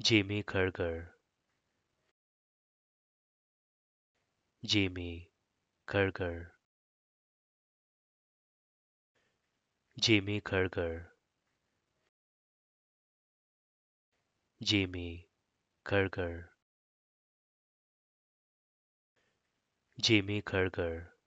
Jimmy Karger Jimmy Karger Jimmy Karger Jimmy Karger Jimmy Karger